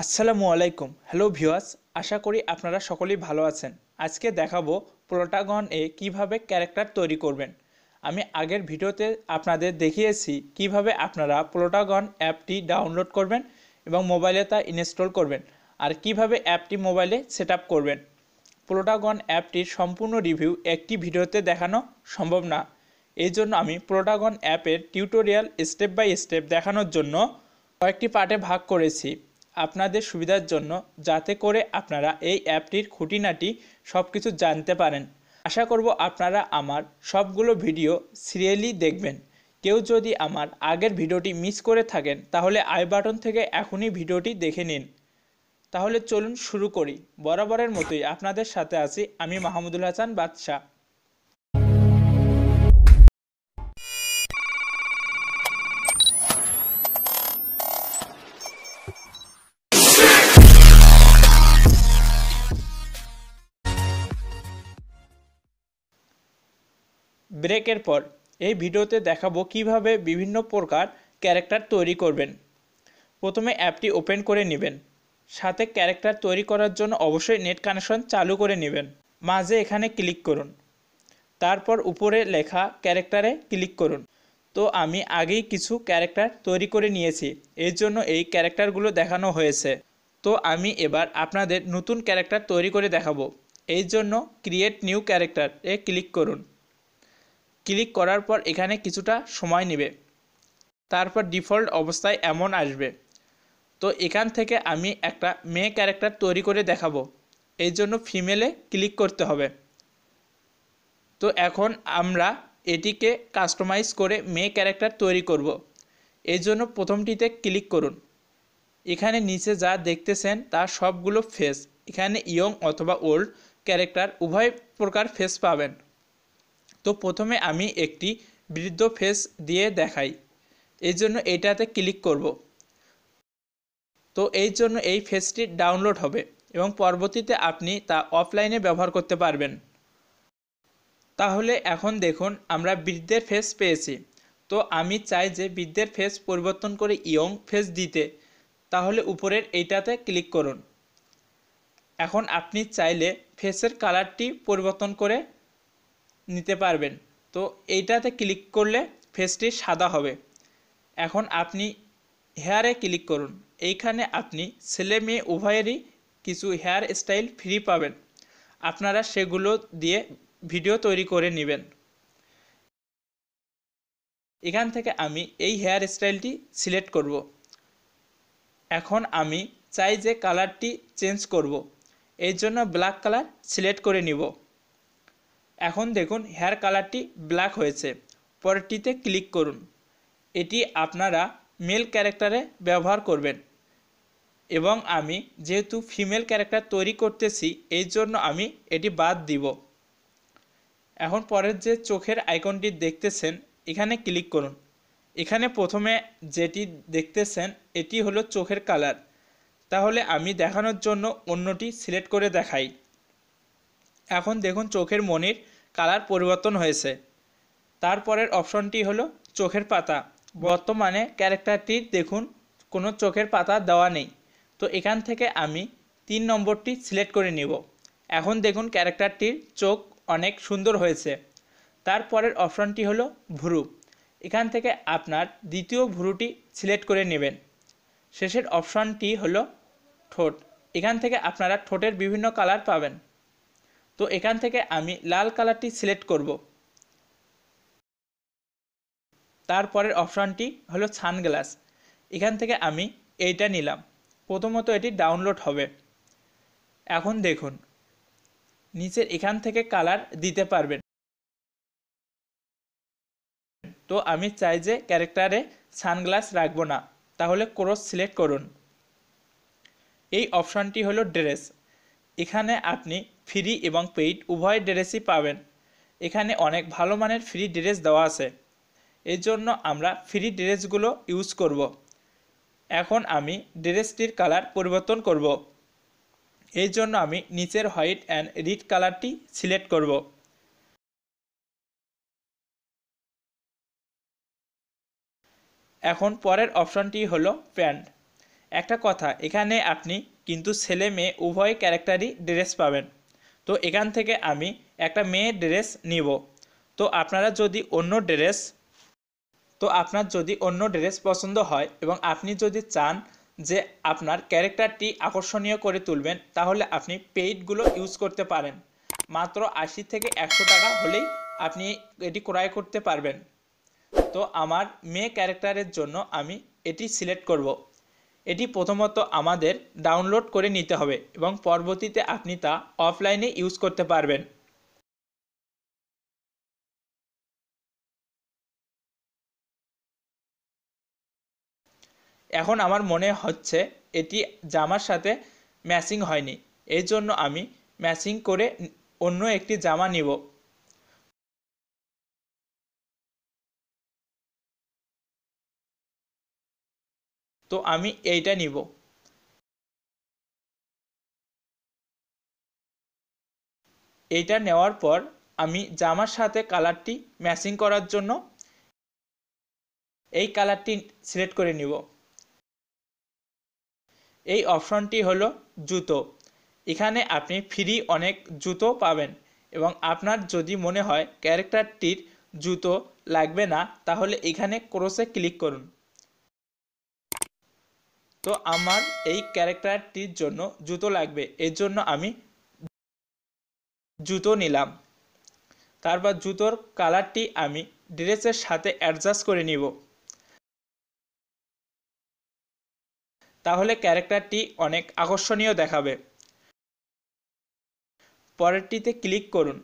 আসসালামু আলাইকুম hello viewers আশা করি আপনারা সকলেই ভালো আছেন আজকে দেখাবো প্রোটাগন এ কিভাবে ক্যারেক্টার তৈরি করবেন আমি আগের ভিডিওতে আপনাদের দেখিয়েছি কিভাবে আপনারা প্রোটাগন অ্যাপটি ডাউনলোড করবেন এবং মোবাইলে তা ইনস্টল করবেন আর কিভাবে অ্যাপটি মোবাইলে সেট করবেন প্রোটাগন অ্যাপটির সম্পূর্ণ রিভিউ একটি ভিডিওতে দেখানো সম্ভব না এই জন্য আমি প্রোটাগন অ্যাপের টিউটোরিয়াল স্টেপ বাই স্টেপ দেখানোর জন্য কয়েকটি পার্টে ভাগ করেছি আপনাদের সুবিধার জন্য যাতে করে আপনারা এই অ্যাপটির খুঁটিনাটি সব কিছু জানতে পারেন আশা করব আপনারা আমার সবগুলো ভিডিও সিরিয়ালি দেখবেন কেউ যদি আমার আগের ভিডিওটি মিস করে থাকেন তাহলে আই বাটন থেকে এখনই ভিডিওটি দেখে নিন তাহলে চলুন শুরু করি বরাবরের মতোই আপনাদের সাথে আছি আমি মাহমুদুল হাসান বাদশাহ ব্রেকের পর এই ভিডিওতে দেখাবো কিভাবে বিভিন্ন প্রকার ক্যারেক্টার তৈরি করবেন প্রথমে অ্যাপটি ওপেন করে নেবেন সাথে ক্যারেক্টার তৈরি করার জন্য অবশ্যই নেট কানেকশন চালু করে নেবেন মাঝে এখানে ক্লিক করুন তারপর উপরে লেখা ক্যারেক্টারে ক্লিক করুন তো আমি আগেই কিছু ক্যারেক্টার তৈরি করে নিয়েছি এর জন্য এই ক্যারেক্টারগুলো দেখানো হয়েছে তো আমি এবার আপনাদের নতুন ক্যারেক্টার তৈরি করে দেখাবো এই জন্য ক্রিয়েট নিউ ক্যারেক্টার এ ক্লিক করুন ক্লিক করার পর এখানে কিছুটা সময় নেবে তারপর ডিফল্ট অবস্থায় এমন আসবে তো এখান থেকে আমি একটা মেয়ে ক্যারেক্টার তৈরি করে দেখাবো এই জন্য ফিমেলে ক্লিক করতে হবে তো এখন আমরা এটিকে কাস্টমাইজ করে মেয়ে ক্যারেক্টার তৈরি করব। এই জন্য প্রথমটিতে ক্লিক করুন এখানে নিচে যা দেখতেছেন তা সবগুলো ফেস এখানে ইয়ং অথবা ওল্ড ক্যারেক্টার উভয় প্রকার ফেস পাবেন তো প্রথমে আমি একটি বৃদ্ধ ফেস দিয়ে দেখাই এই জন্য এটাতে ক্লিক করব তো এই জন্য এই ফেসটি ডাউনলোড হবে এবং পরবর্তীতে আপনি তা অফলাইনে ব্যবহার করতে পারবেন তাহলে এখন দেখুন আমরা বৃদ্ধের ফেস পেয়েছি তো আমি চাই যে বৃদ্ধের ফেস পরিবর্তন করে ইয়ং ফেস দিতে তাহলে উপরের এইটাতে ক্লিক করুন এখন আপনি চাইলে ফেসের কালারটি পরিবর্তন করে নিতে পারবেন তো এইটাতে ক্লিক করলে ফেসটি সাদা হবে এখন আপনি হেয়ারে ক্লিক করুন এইখানে আপনি ছেলে মেয়ে উভয়েরই কিছু হেয়ার স্টাইল ফ্রি পাবেন আপনারা সেগুলো দিয়ে ভিডিও তৈরি করে নেবেন এখান থেকে আমি এই হেয়ার স্টাইলটি সিলেক্ট করব এখন আমি চাই যে কালারটি চেঞ্জ করব এর জন্য ব্ল্যাক কালার সিলেক্ট করে নিব এখন দেখুন হেয়ার কালারটি ব্ল্যাক হয়েছে পরেরটিতে ক্লিক করুন এটি আপনারা মেল ক্যারেক্টারে ব্যবহার করবেন এবং আমি যেহেতু ফিমেল ক্যারেক্টার তৈরি করতেছি এই জন্য আমি এটি বাদ দিব এখন পরের যে চোখের আইকনটি দেখতেছেন এখানে ক্লিক করুন এখানে প্রথমে যেটি দেখতেছেন এটি হলো চোখের কালার তাহলে আমি দেখানোর জন্য অন্যটি সিলেক্ট করে দেখাই এখন দেখুন চোখের মনির কালার পরিবর্তন হয়েছে তারপরের অপশনটি হলো চোখের পাতা বর্তমানে ক্যারেক্টারটির দেখুন কোনো চোখের পাতা দেওয়া নেই তো এখান থেকে আমি তিন নম্বরটি সিলেক্ট করে নিব এখন দেখুন ক্যারেক্টারটির চোখ অনেক সুন্দর হয়েছে তারপরের অপশনটি হলো ভুরু এখান থেকে আপনার দ্বিতীয় ভুরুটি সিলেক্ট করে নেবেন শেষের অপশনটি হলো ঠোঁট এখান থেকে আপনারা ঠোঁটের বিভিন্ন কালার পাবেন তো এখান থেকে আমি লাল কালারটি সিলেক্ট করব তারপরের অপশানটি হলো সানগ্লাস এখান থেকে আমি এইটা নিলাম প্রথমত এটি ডাউনলোড হবে এখন দেখুন নিচের এখান থেকে কালার দিতে পারবেন তো আমি চাই যে ক্যারেক্টারে সানগ্লাস রাখবো না তাহলে ক্রস সিলেক্ট করুন এই অপশানটি হলো ড্রেস এখানে আপনি ফ্রি এবং পেইড উভয় ড্রেসই পাবেন এখানে অনেক ভালো মানের ফ্রি ড্রেস দেওয়া আছে এর জন্য আমরা ফ্রি ড্রেসগুলো ইউজ করব। এখন আমি ড্রেসটির কালার পরিবর্তন করব। এর জন্য আমি নিচের হোয়াইট অ্যান্ড রিড কালারটি সিলেক্ট করব। এখন পরের অপশনটি হলো প্যান্ট একটা কথা এখানে আপনি কিন্তু ছেলে মেয়ে উভয় ক্যারেক্টারই ড্রেস পাবেন তো এখান থেকে আমি একটা মেয়ে ড্রেস নিব তো আপনারা যদি অন্য ড্রেস তো আপনার যদি অন্য ড্রেস পছন্দ হয় এবং আপনি যদি চান যে আপনার ক্যারেক্টারটি আকর্ষণীয় করে তুলবেন তাহলে আপনি পেইডগুলো ইউজ করতে পারেন মাত্র আশি থেকে একশো টাকা হলেই আপনি এটি ক্রয় করতে পারবেন তো আমার মেয়ে ক্যারেক্টারের জন্য আমি এটি সিলেক্ট করব এটি প্রথমত আমাদের ডাউনলোড করে নিতে হবে এবং পরবর্তীতে আপনি তা অফলাইনে ইউজ করতে পারবেন এখন আমার মনে হচ্ছে এটি জামার সাথে ম্যাচিং হয়নি এই জন্য আমি ম্যাচিং করে অন্য একটি জামা নিব তো আমি এইটা নিব এইটা নেওয়ার পর আমি জামার সাথে কালারটি ম্যাচিং করার জন্য এই কালারটি সিলেক্ট করে নিব এই অপশনটি হলো জুতো এখানে আপনি ফ্রি অনেক জুতো পাবেন এবং আপনার যদি মনে হয় ক্যারেক্টারটির জুতো লাগবে না তাহলে এখানে ক্রোসে ক্লিক করুন তো আমার এই ক্যারেক্টারটির জন্য জুতো লাগবে এর জন্য আমি জুতো নিলাম তারপর জুতোর কালারটি আমি ড্রেসের সাথে অ্যাডজাস্ট করে নিব তাহলে ক্যারেক্টারটি অনেক আকর্ষণীয় দেখাবে পরেরটিতে ক্লিক করুন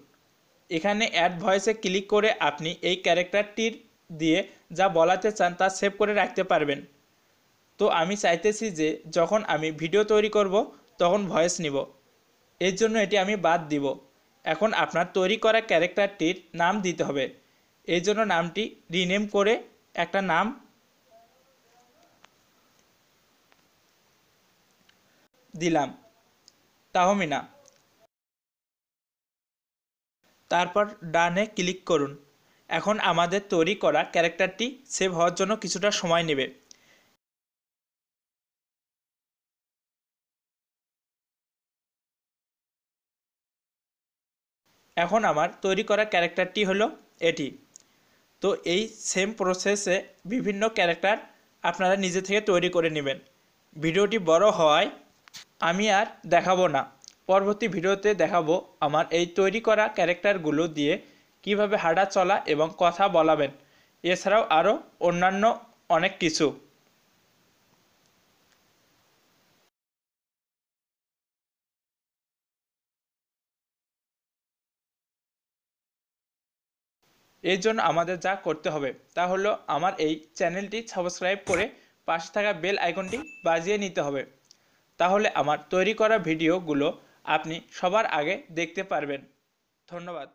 এখানে অ্যাড ভয়েসে ক্লিক করে আপনি এই ক্যারেক্টারটির দিয়ে যা বলাতে চান তা সেভ করে রাখতে পারবেন তো আমি চাইতেছি যে যখন আমি ভিডিও তৈরি করব তখন ভয়েস নিব এর জন্য এটি আমি বাদ দিব এখন আপনার তৈরি করা ক্যারেক্টারটির নাম দিতে হবে এই জন্য নামটি রিনেম করে একটা নাম দিলাম তাহমিনা তারপর ডানে ক্লিক করুন এখন আমাদের তৈরি করা ক্যারেক্টারটি সেভ হওয়ার জন্য কিছুটা সময় নেবে এখন আমার তৈরি করা ক্যারেক্টারটি হলো এটি তো এই সেম প্রসেসে বিভিন্ন ক্যারেক্টার আপনারা নিজে থেকে তৈরি করে নেবেন ভিডিওটি বড় হওয়ায় আমি আর দেখাবো না পরবর্তী ভিডিওতে দেখাবো আমার এই তৈরি করা ক্যারেক্টারগুলো দিয়ে কিভাবে হাঁটা চলা এবং কথা বলাবেন এছাড়াও আরও অন্যান্য অনেক কিছু এই জন্য আমাদের যা করতে হবে তা হলো আমার এই চ্যানেলটি সাবস্ক্রাইব করে পাশে থাকা বেল আইকনটি বাজিয়ে নিতে হবে তাহলে আমার তৈরি করা ভিডিওগুলো আপনি সবার আগে দেখতে পারবেন ধন্যবাদ